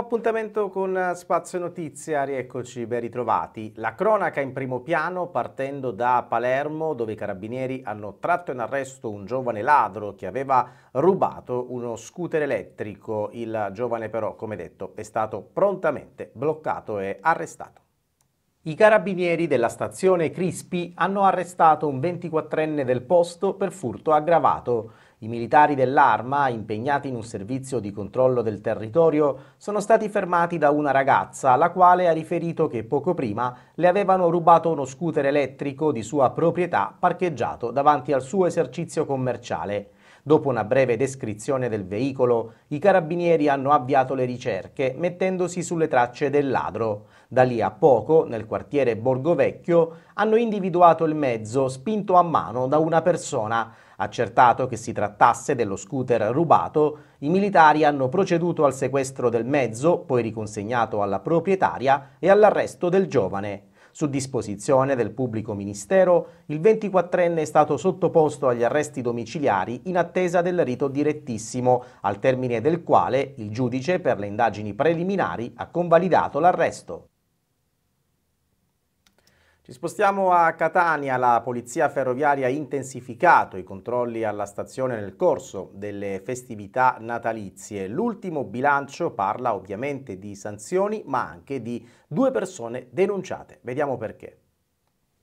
nuovo appuntamento con eh, Spazio Notizia, rieccoci ben ritrovati. La cronaca in primo piano partendo da Palermo dove i carabinieri hanno tratto in arresto un giovane ladro che aveva rubato uno scooter elettrico. Il giovane però, come detto, è stato prontamente bloccato e arrestato. I carabinieri della stazione Crispi hanno arrestato un 24enne del posto per furto aggravato. I militari dell'arma, impegnati in un servizio di controllo del territorio, sono stati fermati da una ragazza la quale ha riferito che poco prima le avevano rubato uno scooter elettrico di sua proprietà parcheggiato davanti al suo esercizio commerciale. Dopo una breve descrizione del veicolo, i carabinieri hanno avviato le ricerche mettendosi sulle tracce del ladro. Da lì a poco, nel quartiere Borgovecchio, hanno individuato il mezzo spinto a mano da una persona Accertato che si trattasse dello scooter rubato, i militari hanno proceduto al sequestro del mezzo, poi riconsegnato alla proprietaria e all'arresto del giovane. Su disposizione del pubblico ministero, il 24enne è stato sottoposto agli arresti domiciliari in attesa del rito direttissimo, al termine del quale il giudice per le indagini preliminari ha convalidato l'arresto. Ci spostiamo a Catania, la polizia ferroviaria ha intensificato i controlli alla stazione nel corso delle festività natalizie. L'ultimo bilancio parla ovviamente di sanzioni ma anche di due persone denunciate. Vediamo perché.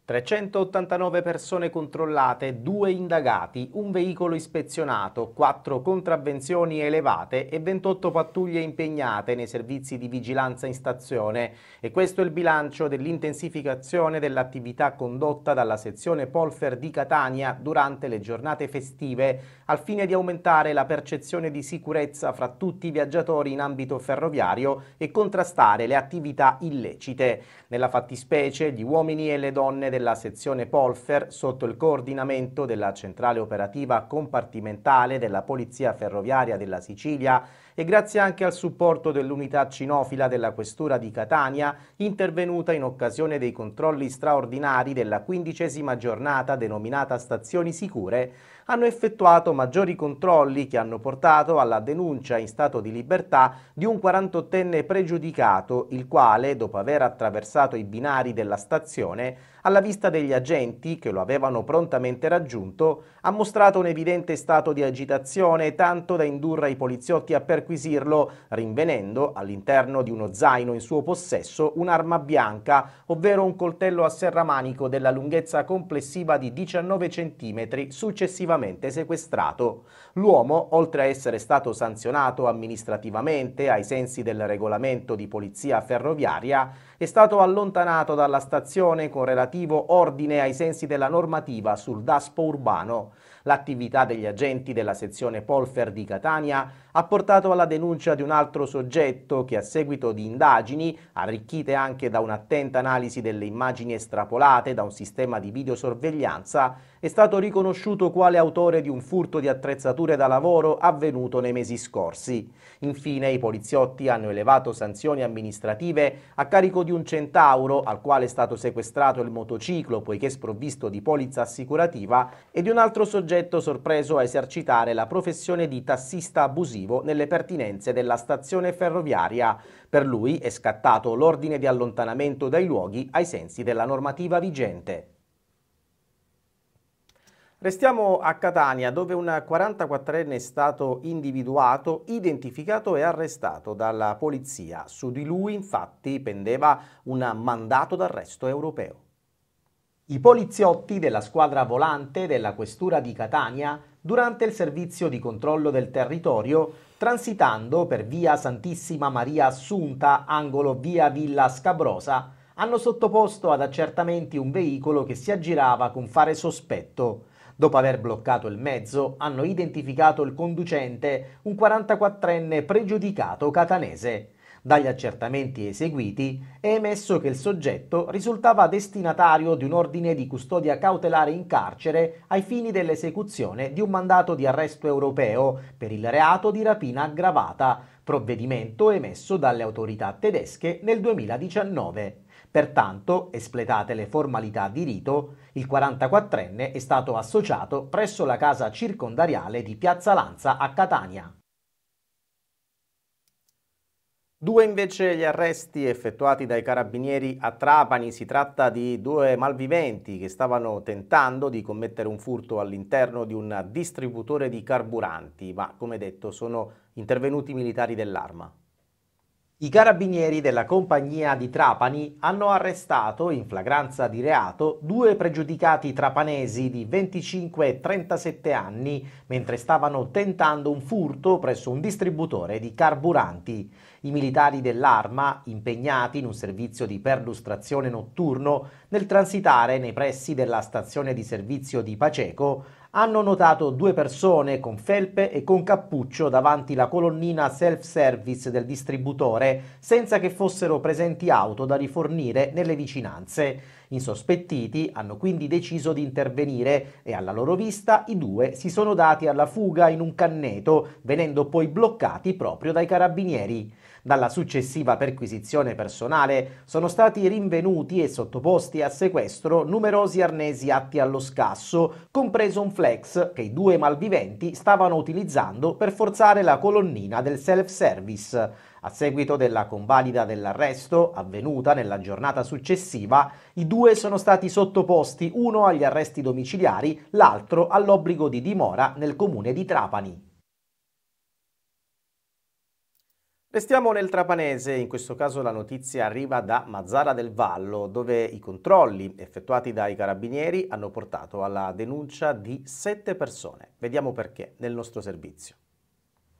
389 persone controllate, 2 indagati, un veicolo ispezionato, 4 contravvenzioni elevate e 28 pattuglie impegnate nei servizi di vigilanza in stazione. E questo è il bilancio dell'intensificazione dell'attività condotta dalla sezione Polfer di Catania durante le giornate festive, al fine di aumentare la percezione di sicurezza fra tutti i viaggiatori in ambito ferroviario e contrastare le attività illecite. Nella fattispecie, gli uomini e le donne della sezione Polfer sotto il coordinamento della centrale operativa compartimentale della Polizia Ferroviaria della Sicilia e grazie anche al supporto dell'unità cinofila della Questura di Catania, intervenuta in occasione dei controlli straordinari della quindicesima giornata denominata Stazioni Sicure, hanno effettuato maggiori controlli che hanno portato alla denuncia in stato di libertà di un 48enne pregiudicato, il quale, dopo aver attraversato i binari della stazione, alla vista degli agenti che lo avevano prontamente raggiunto, ha mostrato un evidente stato di agitazione tanto da indurre i poliziotti a percorrere perquisirlo rinvenendo all'interno di uno zaino in suo possesso un'arma bianca, ovvero un coltello a serramanico della lunghezza complessiva di 19 cm successivamente sequestrato. L'uomo, oltre a essere stato sanzionato amministrativamente ai sensi del regolamento di polizia ferroviaria, è stato allontanato dalla stazione con relativo ordine ai sensi della normativa sul DASPO urbano. L'attività degli agenti della sezione Polfer di Catania ha portato alla denuncia di un altro soggetto che a seguito di indagini, arricchite anche da un'attenta analisi delle immagini estrapolate da un sistema di videosorveglianza, è stato riconosciuto quale autore di un furto di attrezzature da lavoro avvenuto nei mesi scorsi. Infine i poliziotti hanno elevato sanzioni amministrative a carico di un centauro al quale è stato sequestrato il motociclo poiché sprovvisto di polizza assicurativa e di un altro soggetto sorpreso a esercitare la professione di tassista abusivo nelle pertinenze della stazione ferroviaria. Per lui è scattato l'ordine di allontanamento dai luoghi ai sensi della normativa vigente. Restiamo a Catania, dove un 44enne è stato individuato, identificato e arrestato dalla polizia. Su di lui, infatti, pendeva un mandato d'arresto europeo. I poliziotti della squadra volante della Questura di Catania, durante il servizio di controllo del territorio, transitando per via Santissima Maria Assunta, angolo via Villa Scabrosa, hanno sottoposto ad accertamenti un veicolo che si aggirava con fare sospetto Dopo aver bloccato il mezzo, hanno identificato il conducente, un 44enne pregiudicato catanese. Dagli accertamenti eseguiti è emesso che il soggetto risultava destinatario di un ordine di custodia cautelare in carcere ai fini dell'esecuzione di un mandato di arresto europeo per il reato di rapina aggravata, provvedimento emesso dalle autorità tedesche nel 2019. Pertanto, espletate le formalità di rito, il 44enne è stato associato presso la casa circondariale di Piazza Lanza a Catania. Due invece gli arresti effettuati dai carabinieri a Trapani, si tratta di due malviventi che stavano tentando di commettere un furto all'interno di un distributore di carburanti, ma come detto sono intervenuti militari dell'arma. I carabinieri della compagnia di Trapani hanno arrestato in flagranza di reato due pregiudicati trapanesi di 25 e 37 anni mentre stavano tentando un furto presso un distributore di carburanti. I militari dell'arma, impegnati in un servizio di perlustrazione notturno, nel transitare nei pressi della stazione di servizio di Paceco, hanno notato due persone con felpe e con cappuccio davanti la colonnina self-service del distributore senza che fossero presenti auto da rifornire nelle vicinanze. Insospettiti hanno quindi deciso di intervenire e alla loro vista i due si sono dati alla fuga in un canneto, venendo poi bloccati proprio dai carabinieri. Dalla successiva perquisizione personale sono stati rinvenuti e sottoposti a sequestro numerosi arnesi atti allo scasso, compreso un flex che i due malviventi stavano utilizzando per forzare la colonnina del self-service. A seguito della convalida dell'arresto, avvenuta nella giornata successiva, i due sono stati sottoposti uno agli arresti domiciliari, l'altro all'obbligo di dimora nel comune di Trapani. Restiamo nel Trapanese, in questo caso la notizia arriva da Mazzara del Vallo, dove i controlli effettuati dai carabinieri hanno portato alla denuncia di sette persone. Vediamo perché nel nostro servizio.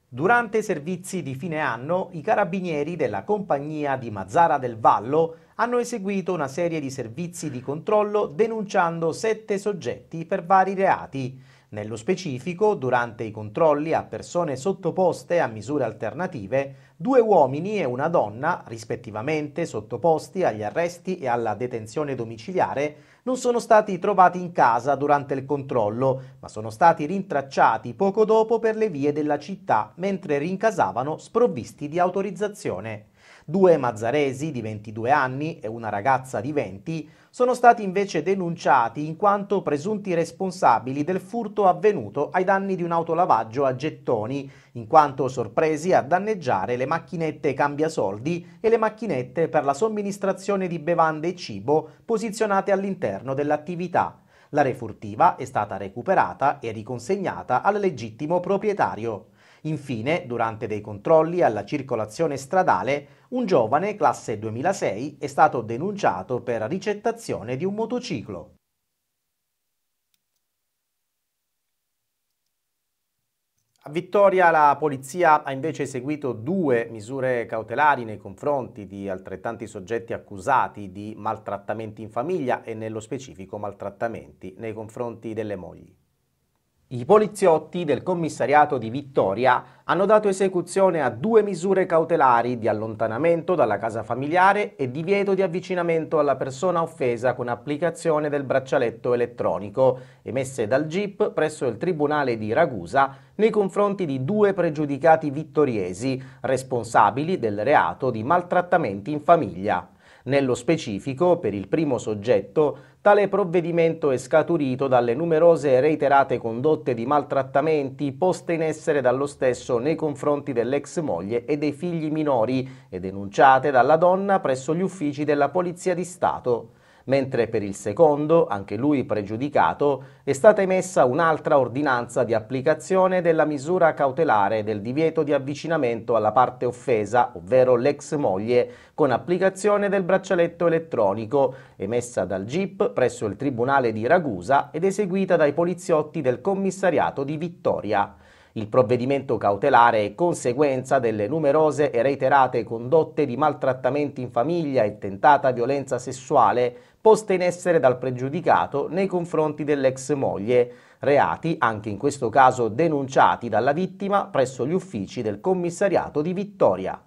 Durante i servizi di fine anno, i carabinieri della compagnia di Mazzara del Vallo hanno eseguito una serie di servizi di controllo denunciando sette soggetti per vari reati. Nello specifico, durante i controlli a persone sottoposte a misure alternative, due uomini e una donna, rispettivamente sottoposti agli arresti e alla detenzione domiciliare, non sono stati trovati in casa durante il controllo, ma sono stati rintracciati poco dopo per le vie della città mentre rincasavano sprovvisti di autorizzazione. Due mazzaresi di 22 anni e una ragazza di 20 sono stati invece denunciati in quanto presunti responsabili del furto avvenuto ai danni di un autolavaggio a gettoni, in quanto sorpresi a danneggiare le macchinette cambiasoldi e le macchinette per la somministrazione di bevande e cibo posizionate all'interno dell'attività. La refurtiva è stata recuperata e riconsegnata al legittimo proprietario. Infine, durante dei controlli alla circolazione stradale, un giovane classe 2006 è stato denunciato per ricettazione di un motociclo. A Vittoria la polizia ha invece eseguito due misure cautelari nei confronti di altrettanti soggetti accusati di maltrattamenti in famiglia e nello specifico maltrattamenti nei confronti delle mogli. I poliziotti del commissariato di Vittoria hanno dato esecuzione a due misure cautelari di allontanamento dalla casa familiare e divieto di avvicinamento alla persona offesa con applicazione del braccialetto elettronico, emesse dal GIP presso il Tribunale di Ragusa nei confronti di due pregiudicati vittoriesi responsabili del reato di maltrattamenti in famiglia. Nello specifico, per il primo soggetto, Tale provvedimento è scaturito dalle numerose reiterate condotte di maltrattamenti poste in essere dallo stesso nei confronti dell'ex moglie e dei figli minori e denunciate dalla donna presso gli uffici della Polizia di Stato mentre per il secondo, anche lui pregiudicato, è stata emessa un'altra ordinanza di applicazione della misura cautelare del divieto di avvicinamento alla parte offesa, ovvero l'ex moglie, con applicazione del braccialetto elettronico, emessa dal GIP presso il Tribunale di Ragusa ed eseguita dai poliziotti del commissariato di Vittoria. Il provvedimento cautelare è conseguenza delle numerose e reiterate condotte di maltrattamenti in famiglia e tentata violenza sessuale poste in essere dal pregiudicato nei confronti dell'ex moglie, reati anche in questo caso denunciati dalla vittima presso gli uffici del commissariato di Vittoria.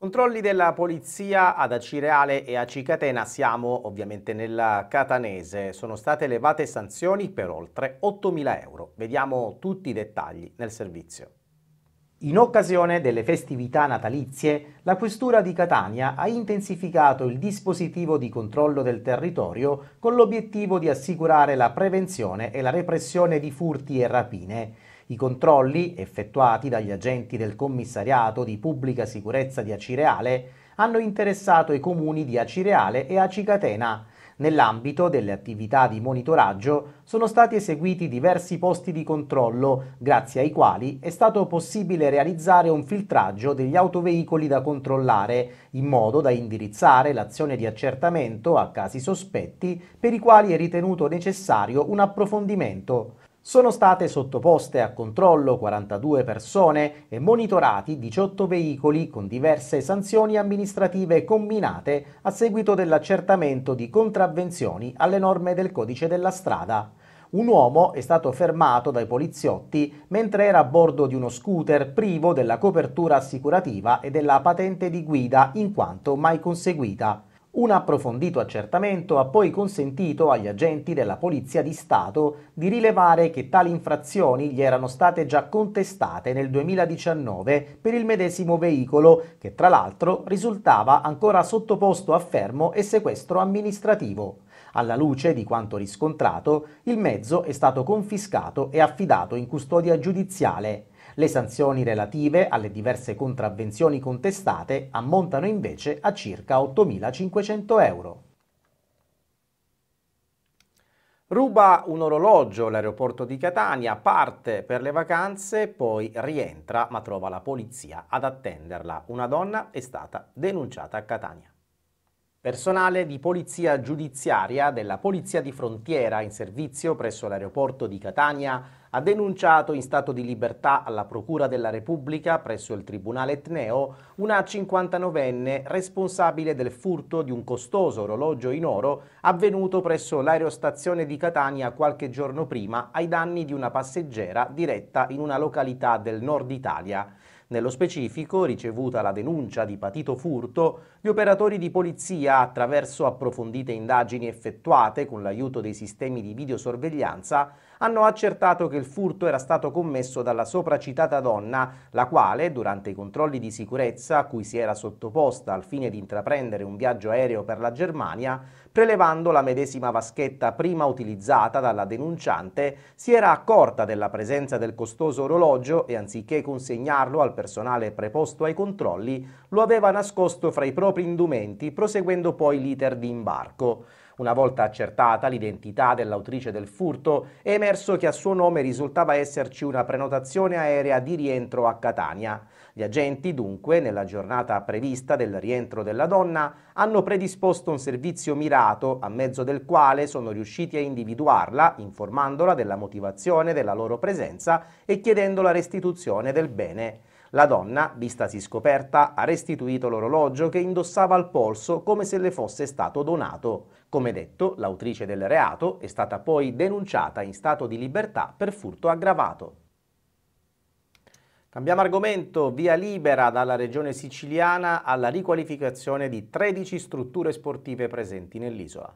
Controlli della polizia ad Acireale e Acicatena, siamo ovviamente nella Catanese. Sono state elevate sanzioni per oltre 8.000 euro. Vediamo tutti i dettagli nel servizio. In occasione delle festività natalizie, la Questura di Catania ha intensificato il dispositivo di controllo del territorio con l'obiettivo di assicurare la prevenzione e la repressione di furti e rapine. I controlli effettuati dagli agenti del commissariato di pubblica sicurezza di Acireale hanno interessato i comuni di Acireale e Acicatena. Nell'ambito delle attività di monitoraggio sono stati eseguiti diversi posti di controllo, grazie ai quali è stato possibile realizzare un filtraggio degli autoveicoli da controllare, in modo da indirizzare l'azione di accertamento a casi sospetti per i quali è ritenuto necessario un approfondimento. Sono state sottoposte a controllo 42 persone e monitorati 18 veicoli con diverse sanzioni amministrative combinate a seguito dell'accertamento di contravvenzioni alle norme del codice della strada. Un uomo è stato fermato dai poliziotti mentre era a bordo di uno scooter privo della copertura assicurativa e della patente di guida in quanto mai conseguita. Un approfondito accertamento ha poi consentito agli agenti della Polizia di Stato di rilevare che tali infrazioni gli erano state già contestate nel 2019 per il medesimo veicolo, che tra l'altro risultava ancora sottoposto a fermo e sequestro amministrativo. Alla luce di quanto riscontrato, il mezzo è stato confiscato e affidato in custodia giudiziale le sanzioni relative alle diverse contravvenzioni contestate ammontano invece a circa 8.500 euro. Ruba un orologio all'aeroporto di Catania, parte per le vacanze, poi rientra ma trova la polizia ad attenderla. Una donna è stata denunciata a Catania. Personale di polizia giudiziaria della Polizia di Frontiera in servizio presso l'aeroporto di Catania ha denunciato in stato di libertà alla Procura della Repubblica presso il Tribunale Etneo una 59enne responsabile del furto di un costoso orologio in oro avvenuto presso l'aerostazione di Catania qualche giorno prima ai danni di una passeggera diretta in una località del nord Italia. Nello specifico, ricevuta la denuncia di patito furto, gli operatori di polizia, attraverso approfondite indagini effettuate con l'aiuto dei sistemi di videosorveglianza, hanno accertato che il furto era stato commesso dalla sopracitata donna, la quale, durante i controlli di sicurezza a cui si era sottoposta al fine di intraprendere un viaggio aereo per la Germania, prelevando la medesima vaschetta prima utilizzata dalla denunciante, si era accorta della presenza del costoso orologio e anziché consegnarlo al personale preposto ai controlli, lo aveva nascosto fra i propri indumenti, proseguendo poi l'iter di imbarco. Una volta accertata l'identità dell'autrice del furto, è emerso che a suo nome risultava esserci una prenotazione aerea di rientro a Catania. Gli agenti, dunque, nella giornata prevista del rientro della donna, hanno predisposto un servizio mirato a mezzo del quale sono riusciti a individuarla, informandola della motivazione della loro presenza e chiedendo la restituzione del bene. La donna, vistasi scoperta, ha restituito l'orologio che indossava al polso come se le fosse stato donato. Come detto, l'autrice del reato è stata poi denunciata in stato di libertà per furto aggravato. Cambiamo argomento, via libera dalla regione siciliana alla riqualificazione di 13 strutture sportive presenti nell'isola.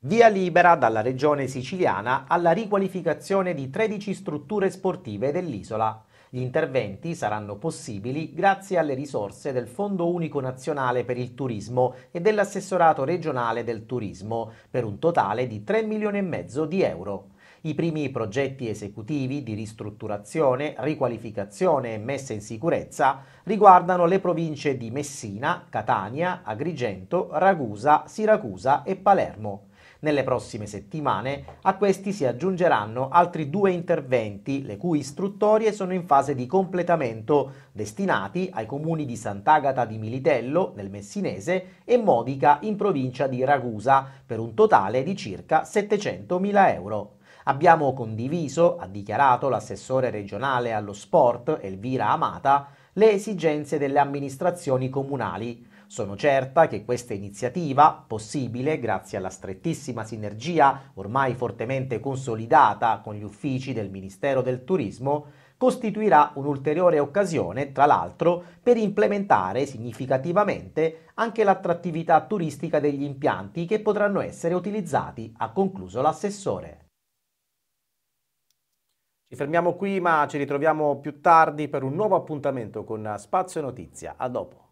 Via libera dalla regione siciliana alla riqualificazione di 13 strutture sportive dell'isola. Gli interventi saranno possibili grazie alle risorse del Fondo Unico Nazionale per il Turismo e dell'assessorato regionale del turismo, per un totale di 3 milioni e mezzo di euro. I primi progetti esecutivi di ristrutturazione, riqualificazione e messa in sicurezza riguardano le province di Messina, Catania, Agrigento, Ragusa, Siracusa e Palermo. Nelle prossime settimane a questi si aggiungeranno altri due interventi, le cui istruttorie sono in fase di completamento, destinati ai comuni di Sant'Agata di Militello, nel Messinese, e Modica, in provincia di Ragusa, per un totale di circa 700.000 euro. Abbiamo condiviso, ha dichiarato l'assessore regionale allo sport Elvira Amata, le esigenze delle amministrazioni comunali sono certa che questa iniziativa, possibile grazie alla strettissima sinergia ormai fortemente consolidata con gli uffici del Ministero del Turismo, costituirà un'ulteriore occasione, tra l'altro, per implementare significativamente anche l'attrattività turistica degli impianti che potranno essere utilizzati, ha concluso l'assessore. Ci fermiamo qui, ma ci ritroviamo più tardi per un nuovo appuntamento con Spazio Notizia. A dopo.